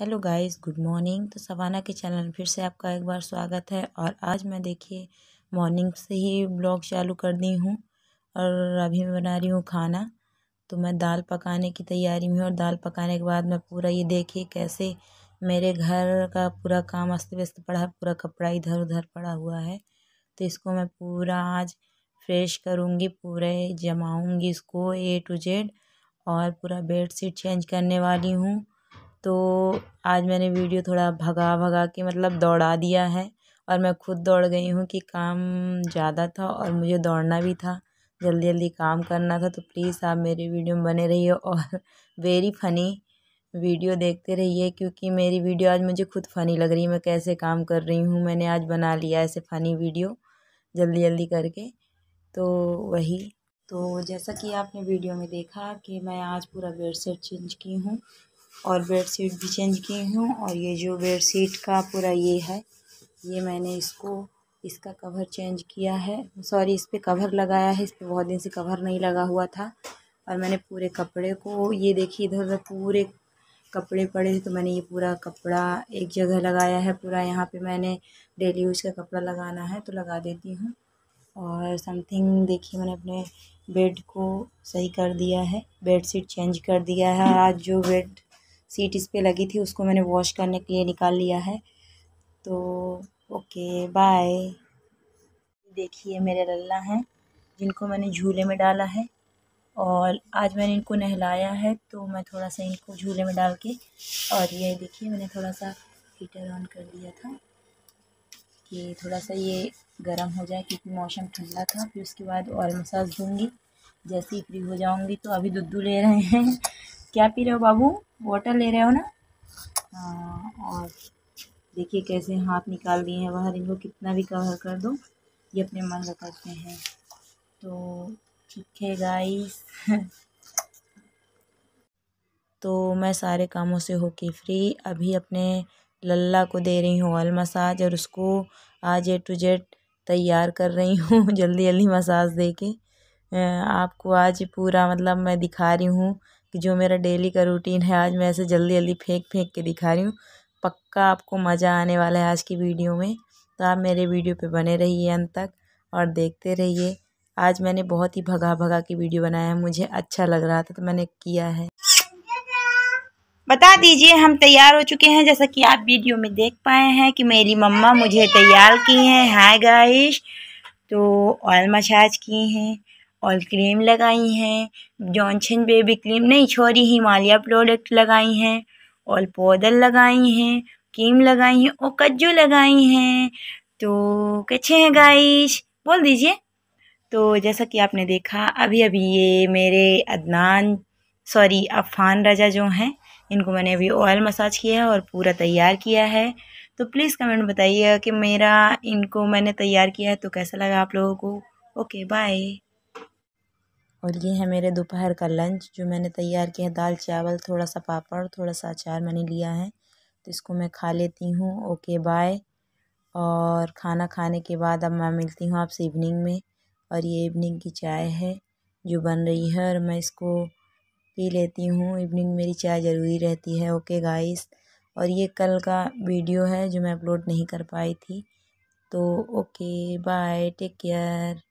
hello guys good morning तो सवाना के channel फिर से आपका एक बार स्वागत है और आज मैं देखिए मॉर्निंग से ही ब्लॉग चालू कर दी हूँ और अभी मैं बना रही हूँ खाना तो मैं दाल पकाने की तैयारी में और दाल पकाने के बाद मैं पूरा ये देखिए कैसे मेरे घर का पूरा काम अस्त व्यस्त पड़ा है पूरा कपड़ा इधर उधर पड़ा हुआ है तो इसको मैं पूरा आज फ्रेश करूँगी पूरे जमाऊँगी इसको ए टू जेड और पूरा बेड शीट चेंज करने वाली हूँ तो आज मैंने वीडियो थोड़ा भगा भगा के मतलब दौड़ा दिया है और मैं खुद दौड़ गई हूँ कि काम ज़्यादा था और मुझे दौड़ना भी था जल्दी जल्दी काम करना था तो प्लीज़ आप मेरी वीडियो में बने रहिए और वेरी फ़नी वीडियो देखते रहिए क्योंकि मेरी वीडियो आज मुझे खुद फ़नी लग रही है मैं कैसे काम कर रही हूँ मैंने आज बना लिया ऐसे फ़नी वीडियो जल्दी जल्दी करके तो वही तो जैसा कि आपने वीडियो में देखा कि मैं आज पूरा बेड सेट चेंज की हूँ और बेडशीट भी चेंज की हूँ और ये जो बेडशीट का पूरा ये है ये मैंने इसको इसका कवर चेंज किया है सॉरी इस पर कवर लगाया है इस पर बहुत दिन से कवर नहीं लगा हुआ था और मैंने पूरे कपड़े को ये देखिए इधर उधर पूरे कपड़े पड़े थे तो मैंने ये पूरा कपड़ा एक जगह लगाया है पूरा यहाँ पे मैंने डेली यूज़ का कपड़ा लगाना है तो लगा देती हूँ और समथिंग देखिए मैंने अपने बेड को सही कर दिया है बेड शीट चेंज कर दिया है आज जो बेड सीट इस पर लगी थी उसको मैंने वॉश करने के लिए निकाल लिया है तो ओके बाय देखिए मेरे लल्ला हैं जिनको मैंने झूले में डाला है और आज मैंने इनको नहलाया है तो मैं थोड़ा सा इनको झूले में डाल के और ये देखिए मैंने थोड़ा सा हीटर ऑन कर दिया था कि थोड़ा सा ये गर्म हो जाए क्योंकि मौसम ठंडा था फिर उसके बाद और मसाज दूँगी जैसे ही फ्री हो जाऊँगी तो अभी दुद्धू ले रहे हैं क्या पी रहे हो बाबू वाटर ले रहे हो ना हाँ, और देखिए कैसे हाथ निकाल दिए हैं बाहर इनको कितना भी कवर कर दो ये अपने मन का करते हैं तो ठीक है गाइस तो मैं सारे कामों से होके फ्री अभी अपने लल्ला को दे रही हूँ ऑयल मसाज और उसको आज ए टू जेड तैयार कर रही हूँ जल्दी जल्दी मसाज दे के आपको आज पूरा मतलब मैं दिखा रही हूँ कि जो मेरा डेली का रूटीन है आज मैं ऐसे जल्दी जल्दी फेंक फेंक के दिखा रही हूँ पक्का आपको मज़ा आने वाला है आज की वीडियो में तो आप मेरे वीडियो पे बने रहिए अंत तक और देखते रहिए आज मैंने बहुत ही भगा भगा की वीडियो बनाया है मुझे अच्छा लग रहा था तो मैंने किया है बता दीजिए हम तैयार हो चुके हैं जैसा कि आप वीडियो में देख पाए हैं कि मेरी मम्मा मुझे तैयार की हैं हाय गाइश तो ऑयल मसाज किए हैं और क्रीम लगाई हैं जॉनसन बेबी क्रीम नहीं छोरी हिमालय प्रोडक्ट लगाई हैं और पौधर लगाई हैं क्रीम लगाई हैं और कज्जू लगाई हैं तो कैसे हैं गाइस बोल दीजिए तो जैसा कि आपने देखा अभी अभी ये मेरे अदनान सॉरी अफान राजा जो हैं इनको मैंने अभी ऑयल मसाज किया है और पूरा तैयार किया है तो प्लीज़ कमेंट बताइएगा कि मेरा इनको मैंने तैयार किया है तो कैसा लगा आप लोगों को ओके बाय और ये है मेरे दोपहर का लंच जो मैंने तैयार किया है दाल चावल थोड़ा सा पापड़ थोड़ा सा अचार मैंने लिया है तो इसको मैं खा लेती हूँ ओके बाय और खाना खाने के बाद अब मैं मिलती हूँ आपसे इवनिंग में और ये इवनिंग की चाय है जो बन रही है और मैं इसको पी लेती हूँ इवनिंग मेरी चाय ज़रूरी रहती है ओके गाइस और ये कल का वीडियो है जो मैं अपलोड नहीं कर पाई थी तो ओके बाय टेक केयर